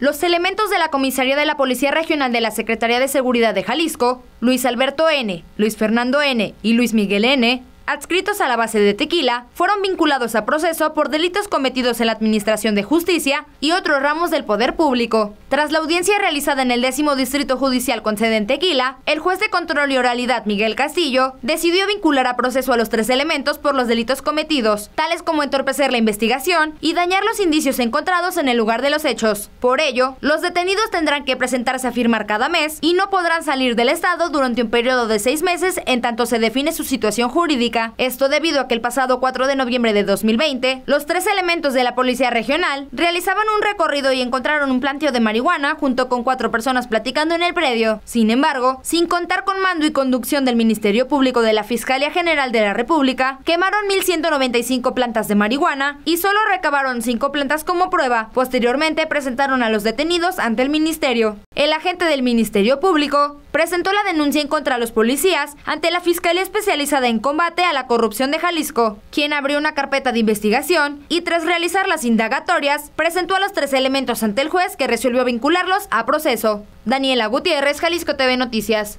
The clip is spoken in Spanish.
Los elementos de la Comisaría de la Policía Regional de la Secretaría de Seguridad de Jalisco, Luis Alberto N., Luis Fernando N. y Luis Miguel N., adscritos a la base de tequila fueron vinculados a proceso por delitos cometidos en la Administración de Justicia y otros ramos del poder público. Tras la audiencia realizada en el décimo distrito judicial con sede en Tequila, el juez de control y oralidad Miguel Castillo decidió vincular a proceso a los tres elementos por los delitos cometidos, tales como entorpecer la investigación y dañar los indicios encontrados en el lugar de los hechos. Por ello, los detenidos tendrán que presentarse a firmar cada mes y no podrán salir del Estado durante un periodo de seis meses en tanto se define su situación jurídica esto debido a que el pasado 4 de noviembre de 2020, los tres elementos de la Policía Regional realizaban un recorrido y encontraron un planteo de marihuana junto con cuatro personas platicando en el predio. Sin embargo, sin contar con mando y conducción del Ministerio Público de la Fiscalía General de la República, quemaron 1.195 plantas de marihuana y solo recabaron cinco plantas como prueba. Posteriormente presentaron a los detenidos ante el Ministerio. El agente del Ministerio Público presentó la denuncia en contra de los policías ante la Fiscalía Especializada en Combate la corrupción de Jalisco, quien abrió una carpeta de investigación y tras realizar las indagatorias presentó a los tres elementos ante el juez que resolvió vincularlos a proceso. Daniela Gutiérrez, Jalisco TV Noticias.